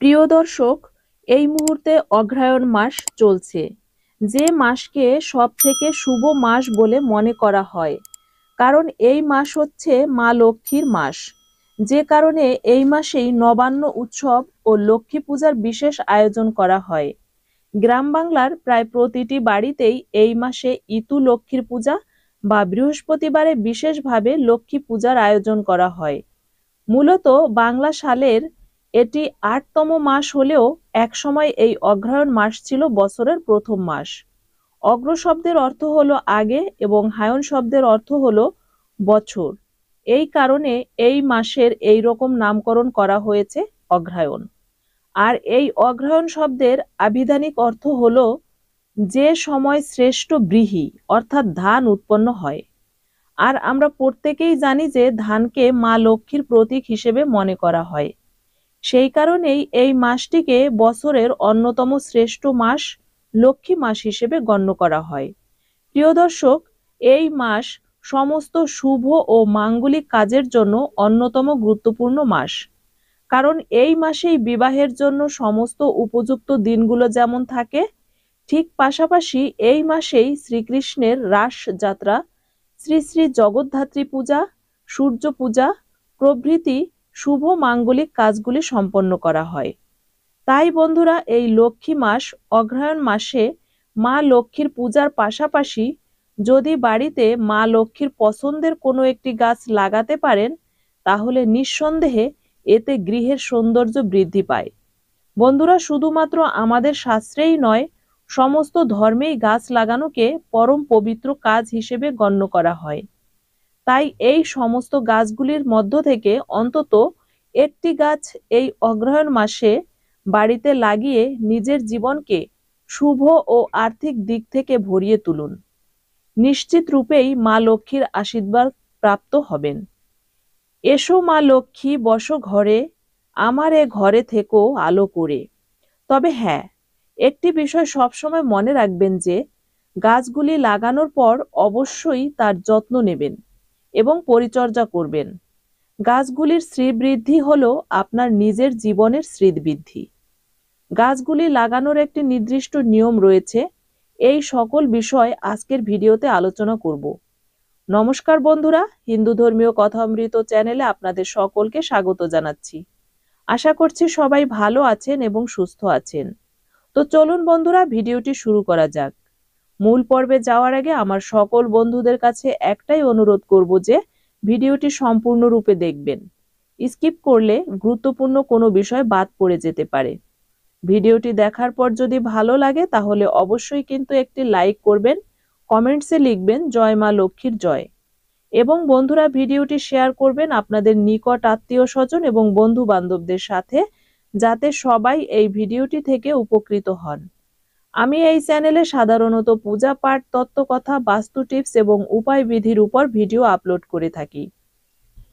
প্রিয় দর্শক এই মুহূর্তে অগ্রায়ণ মাস চলছে যে মাসকে সব থেকে শুভ মাস বলে মনে করা হয় কারণ এই মাস হচ্ছে মা লক্ষ্মীর মাস যে কারণে এই মাসেই নবান্ন উৎসব ও লক্ষ্মী পূজার বিশেষ আয়োজন করা হয় গ্রাম বাংলার প্রায় প্রতিটি বাড়িতেই এই মাসে ইতু লক্ষ্মীর পূজা বা বৃহস্পতিবারে বিশেষভাবে লক্ষ্মী পূজার আয়োজন করা হয় মূলত বাংলা সালের এটি আটতম মাস হলেও একসময় এই অগ্রহায়ণ মাস ছিল বছরের প্রথম মাস অগ্র শব্দের অর্থ হলো আগে এবং হায়ন শব্দের অর্থ হলো বছর এই কারণে এই মাসের এই রকম নামকরণ করা হয়েছে অগ্রায়ণ আর এই অগ্রায়ণ শব্দের আবিধানিক অর্থ হল যে সময় শ্রেষ্ঠ বৃহী অর্থাৎ ধান উৎপন্ন হয় আর আমরা প্রত্যেকেই জানি যে ধানকে মা লক্ষ্মীর প্রতীক হিসেবে মনে করা হয় সেই কারণেই এই মাসটিকে বছরের অন্যতম শ্রেষ্ঠ মাস লক্ষ্মী মাস হিসেবে গণ্য করা হয় প্রিয় দর্শক এই মাস সমস্ত শুভ ও মাঙ্গলিক কাজের জন্য অন্যতম গুরুত্বপূর্ণ মাস কারণ এই মাসেই বিবাহের জন্য সমস্ত উপযুক্ত দিনগুলো যেমন থাকে ঠিক পাশাপাশি এই মাসেই শ্রীকৃষ্ণের রাস যাত্রা শ্রী শ্রী জগদ্ধাত্রী পূজা সূর্য পূজা প্রভৃতি শুভ মাঙ্গলিক কাজগুলি সম্পন্ন করা হয় তাই বন্ধুরা এই লক্ষ্মী মাস অগ্রহায়ণ মাসে মা লক্ষ্মীর পূজার পাশাপাশি যদি বাড়িতে মা লক্ষ্মীর পছন্দের কোনো একটি গাছ লাগাতে পারেন তাহলে নিঃসন্দেহে এতে গৃহের সৌন্দর্য বৃদ্ধি পায় বন্ধুরা শুধুমাত্র আমাদের শাস্ত্রেই নয় সমস্ত ধর্মেই গাছ লাগানোকে পরম পবিত্র কাজ হিসেবে গণ্য করা হয় তাই এই সমস্ত গাছগুলির মধ্য থেকে অন্তত একটি গাছ এই অগ্রহায়ণ মাসে বাড়িতে লাগিয়ে নিজের জীবনকে শুভ ও আর্থিক দিক থেকে ভরিয়ে তুলুন নিশ্চিত রূপেই মা লক্ষ্মীর আশীর্বাদ প্রাপ্ত হবেন এসো মা লক্ষ্মী বস ঘরে আমার এ ঘরে থেকো আলো করে তবে হ্যাঁ একটি বিষয় সবসময় মনে রাখবেন যে গাছগুলি লাগানোর পর অবশ্যই তার যত্ন নেবেন এবং পরিচর্যা করবেন গাছগুলির শ্রীবৃদ্ধি হল আপনার নিজের জীবনের শ্রীবৃদ্ধি গাছগুলি লাগানোর একটি নির্দিষ্ট নিয়ম রয়েছে এই সকল বিষয় আজকের ভিডিওতে আলোচনা করব নমস্কার বন্ধুরা হিন্দু ধর্মীয় কথামৃত চ্যানেলে আপনাদের সকলকে স্বাগত জানাচ্ছি আশা করছি সবাই ভালো আছেন এবং সুস্থ আছেন তো চলুন বন্ধুরা ভিডিওটি শুরু করা যাক মূল পর্বে যাওয়ার আগে আমার সকল বন্ধুদের কাছে একটাই অনুরোধ করব যে ভিডিওটি সম্পূর্ণরূপে দেখবেন স্কিপ করলে গুরুত্বপূর্ণ কোনো বিষয় বাদ পড়ে যেতে পারে ভিডিওটি দেখার পর যদি ভালো লাগে তাহলে অবশ্যই কিন্তু একটি লাইক করবেন কমেন্টসে লিখবেন জয় মা লক্ষ্মীর জয় এবং বন্ধুরা ভিডিওটি শেয়ার করবেন আপনাদের নিকট আত্মীয় স্বজন এবং বন্ধু বান্ধবদের সাথে যাতে সবাই এই ভিডিওটি থেকে উপকৃত হন আমি এই চ্যানেলে সাধারণত পূজা পাঠ তত্ত্বকথা বাস্তু টিপস এবং উপায় বিধির উপর ভিডিও আপলোড করে থাকি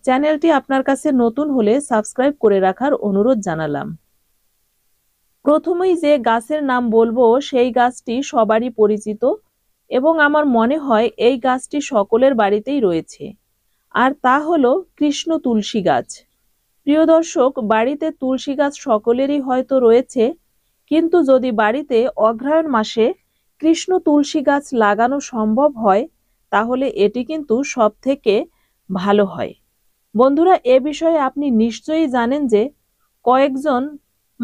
চ্যানেলটি আপনার কাছে নতুন হলে সাবস্ক্রাইব করে রাখার অনুরোধ জানালাম প্রথমেই যে গাছের নাম বলবো সেই গাছটি সবারই পরিচিত এবং আমার মনে হয় এই গাছটি সকলের বাড়িতেই রয়েছে আর তা হল কৃষ্ণ তুলসী গাছ প্রিয় দর্শক বাড়িতে তুলসী গাছ সকলেরই হয়তো রয়েছে কিন্তু যদি বাড়িতে অগ্রহায়ণ মাসে কৃষ্ণ তুলসী গাছ লাগানো সম্ভব হয় তাহলে এটি কিন্তু সব থেকে ভালো হয় বন্ধুরা এ বিষয়ে আপনি নিশ্চয়ই জানেন যে কয়েকজন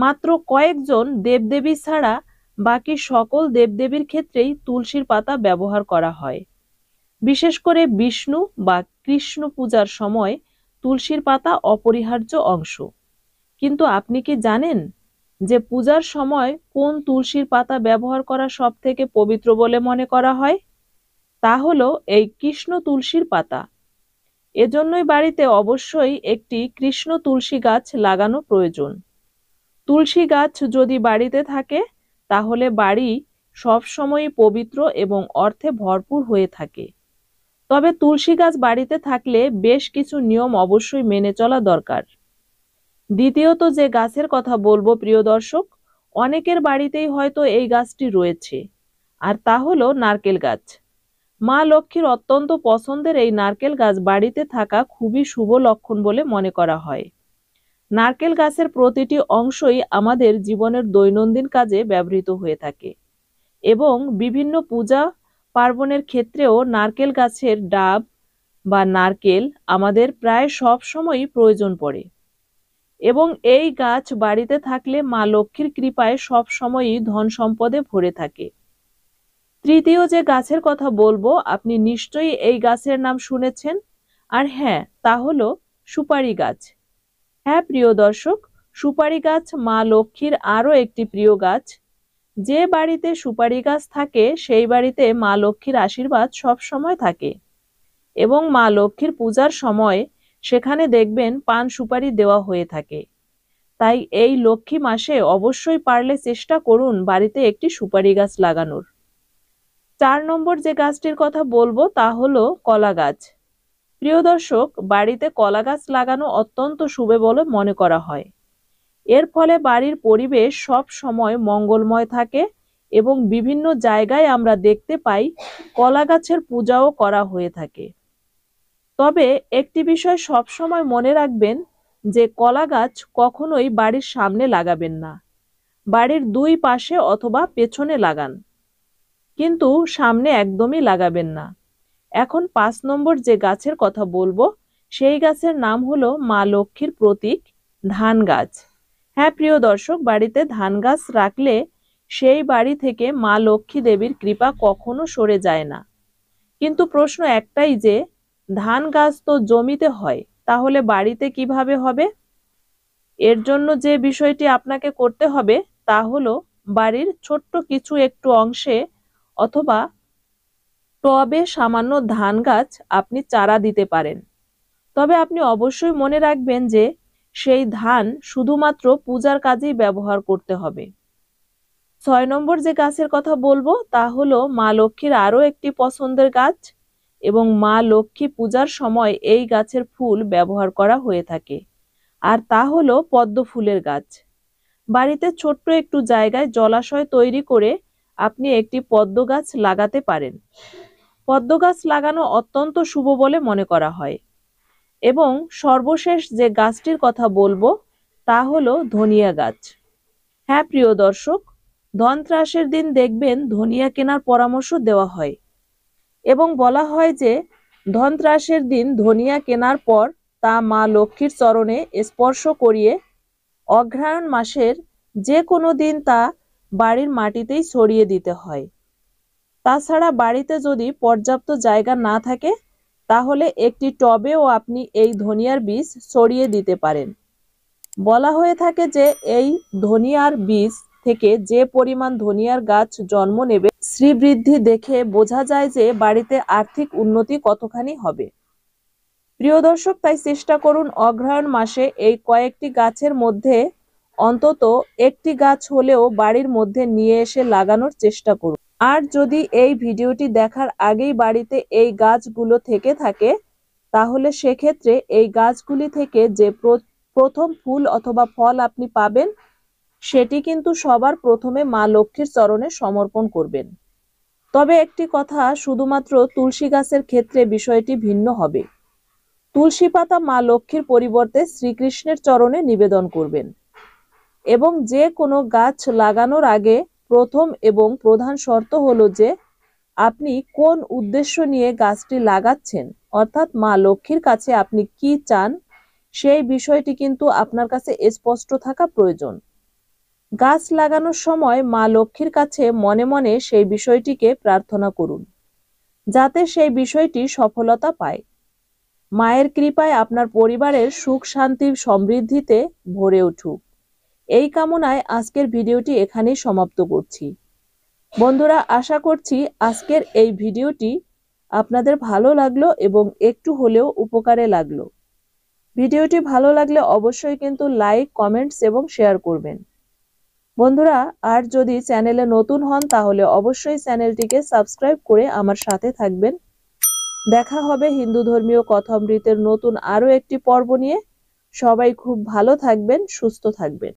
মাত্র কয়েকজন দেবদেবী ছাড়া বাকি সকল দেবদেবীর ক্ষেত্রেই তুলসীর পাতা ব্যবহার করা হয় বিশেষ করে বিষ্ণু বা কৃষ্ণ পূজার সময় তুলসীর পাতা অপরিহার্য অংশ কিন্তু আপনি কি জানেন যে পূজার সময় কোন তুলসীর পাতা ব্যবহার করা সব থেকে পবিত্র বলে মনে করা হয় তা হল এই কৃষ্ণ তুলসীর পাতা এজন্যই বাড়িতে অবশ্যই একটি কৃষ্ণ তুলসী গাছ লাগানো প্রয়োজন তুলসী গাছ যদি বাড়িতে থাকে তাহলে বাড়ি সবসময়ই পবিত্র এবং অর্থে ভরপুর হয়ে থাকে তবে তুলসী গাছ বাড়িতে থাকলে বেশ কিছু নিয়ম অবশ্যই মেনে চলা দরকার দ্বিতীয়ত যে গাছের কথা বলবো প্রিয় দর্শক অনেকের বাড়িতেই হয়তো এই গাছটি রয়েছে আর তা হলো নারকেল গাছ মা লক্ষ্মীর অত্যন্ত পছন্দের এই নারকেল গাছ বাড়িতে থাকা খুবই শুভ লক্ষণ বলে মনে করা হয় নারকেল গাছের প্রতিটি অংশই আমাদের জীবনের দৈনন্দিন কাজে ব্যবহৃত হয়ে থাকে এবং বিভিন্ন পূজা পার্বণের ক্ষেত্রেও নারকেল গাছের ডাব বা নারকেল আমাদের প্রায় সব সময়ই প্রয়োজন পড়ে এবং এই গাছ বাড়িতে থাকলে মা লক্ষ্মীর কৃপায় সব সময়ই ধন সম্পদে ভরে থাকে তৃতীয় যে গাছের কথা বলবো আপনি নিশ্চয়ই এই গাছের নাম শুনেছেন আর হ্যাঁ তা হল সুপারি গাছ হ্যাঁ প্রিয় দর্শক সুপারি গাছ মা লক্ষ্মীর আরও একটি প্রিয় গাছ যে বাড়িতে সুপারি গাছ থাকে সেই বাড়িতে মা লক্ষ্মীর আশীর্বাদ সব সময় থাকে এবং মা লক্ষ্মীর পূজার সময় সেখানে দেখবেন পান সুপারি দেওয়া হয়ে থাকে তাই এই লক্ষ্মী মাসে অবশ্যই পারলে চেষ্টা করুন বাড়িতে একটি সুপারি গাছ লাগানোর চার নম্বর যে গাছটির কথা বলবো তা হলো কলা গাছ প্রিয় দর্শক বাড়িতে কলা গাছ লাগানো অত্যন্ত শুভে বলে মনে করা হয় এর ফলে বাড়ির পরিবেশ সব সময় মঙ্গলময় থাকে এবং বিভিন্ন জায়গায় আমরা দেখতে পাই কলা গাছের পূজাও করা হয়ে থাকে তবে একটি বিষয় সব সময় মনে রাখবেন যে কলা গাছ কখনোই বাড়ির সামনে লাগাবেন না বাড়ির দুই পাশে অথবা পেছনে লাগান কিন্তু সামনে একদমই লাগাবেন না এখন পাঁচ নম্বর যে গাছের কথা বলবো সেই গাছের নাম হলো মা লক্ষ্মীর প্রতীক ধান গাছ হ্যাঁ প্রিয় দর্শক বাড়িতে ধান গাছ রাখলে সেই বাড়ি থেকে মা লক্ষ্মী দেবীর কৃপা কখনো সরে যায় না কিন্তু প্রশ্ন একটাই যে ধান গাছ তো জমিতে হয় তাহলে বাড়িতে কিভাবে হবে এর জন্য যে বিষয়টি আপনাকে করতে হবে তা হলো বাড়ির ছোট্ট কিছু একটু অংশে অথবা টবে সামান্য ধান গাছ আপনি চারা দিতে পারেন তবে আপনি অবশ্যই মনে রাখবেন যে সেই ধান শুধুমাত্র পূজার কাজেই ব্যবহার করতে হবে ছয় নম্বর যে গাছের কথা বলবো তা হলো মা লক্ষ্মীর আরও একটি পছন্দের গাছ এবং মা লক্ষ্মী পূজার সময় এই গাছের ফুল ব্যবহার করা হয়ে থাকে আর তা হলো পদ্ম ফুলের গাছ বাড়িতে ছোট্ট একটু জায়গায় জলাশয় তৈরি করে আপনি একটি পদ্ম গাছ লাগাতে পারেন পদ্ম গাছ লাগানো অত্যন্ত শুভ বলে মনে করা হয় এবং সর্বশেষ যে গাছটির কথা বলবো তা হলো ধনিয়া গাছ হ্যাঁ প্রিয় দর্শক ধনত্রাসের দিন দেখবেন ধনিয়া কেনার পরামর্শ দেওয়া হয় এবং বলা হয় যে ধনত্রাসের দিন ধনিয়া কেনার পর তা মা লক্ষ্মীর চরণে স্পর্শ করিয়ে অঘ্রায়ণ মাসের যে কোনো দিন তা বাড়ির মাটিতেই ছড়িয়ে দিতে হয় তাছাড়া বাড়িতে যদি পর্যাপ্ত জায়গা না থাকে তাহলে একটি টবেও আপনি এই ধনিয়ার বীজ ছড়িয়ে দিতে পারেন বলা হয়ে থাকে যে এই ধনিয়ার বীজ থেকে যে পরিমাণ ধনিয়ার গাছ জন্ম নেবে শ্রীবৃদ্ধি দেখে বোঝা যায় যে বাড়িতে আর্থিক উন্নতি কতখানি হবে প্রিয় দর্শক তাই চেষ্টা করুন অগ্রহায়ণ মাসে এই কয়েকটি গাছের মধ্যে অন্তত একটি গাছ হলেও বাড়ির মধ্যে নিয়ে এসে লাগানোর চেষ্টা করুন আর যদি এই ভিডিওটি দেখার আগেই বাড়িতে এই গাছগুলো থেকে থাকে তাহলে সেক্ষেত্রে এই গাছগুলি থেকে যে প্রথম ফুল অথবা ফল আপনি পাবেন সেটি কিন্তু সবার প্রথমে মা লক্ষ্মীর চরণে সমর্পণ করবেন তবে একটি কথা শুধুমাত্র তুলসী গাছের ক্ষেত্রে বিষয়টি ভিন্ন হবে তুলসী পাতা মা লক্ষ্মীর পরিবর্তে শ্রীকৃষ্ণের চরণে নিবেদন করবেন এবং যে কোনো গাছ লাগানোর আগে প্রথম এবং প্রধান শর্ত হলো যে আপনি কোন উদ্দেশ্য নিয়ে গাছটি লাগাচ্ছেন অর্থাৎ মা লক্ষ্মীর কাছে আপনি কি চান সেই বিষয়টি কিন্তু আপনার কাছে স্পষ্ট থাকা প্রয়োজন গাছ লাগানোর সময় মা লক্ষ্মীর কাছে মনে মনে সেই বিষয়টিকে প্রার্থনা করুন যাতে সেই বিষয়টি সফলতা পায় মায়ের কৃপায় আপনার পরিবারের সুখ শান্তির সমৃদ্ধিতে ভরে উঠুক এই কামনায় আজকের ভিডিওটি এখানেই সমাপ্ত করছি বন্ধুরা আশা করছি আজকের এই ভিডিওটি আপনাদের ভালো লাগলো এবং একটু হলেও উপকারে লাগলো ভিডিওটি ভালো লাগলে অবশ্যই কিন্তু লাইক কমেন্টস এবং শেয়ার করবেন বন্ধুরা আর যদি চ্যানেলে নতুন হন তাহলে অবশ্যই চ্যানেলটিকে সাবস্ক্রাইব করে আমার সাথে থাকবেন দেখা হবে হিন্দু ধর্মীয় কথামৃতের নতুন আরও একটি পর্ব নিয়ে সবাই খুব ভালো থাকবেন সুস্থ থাকবেন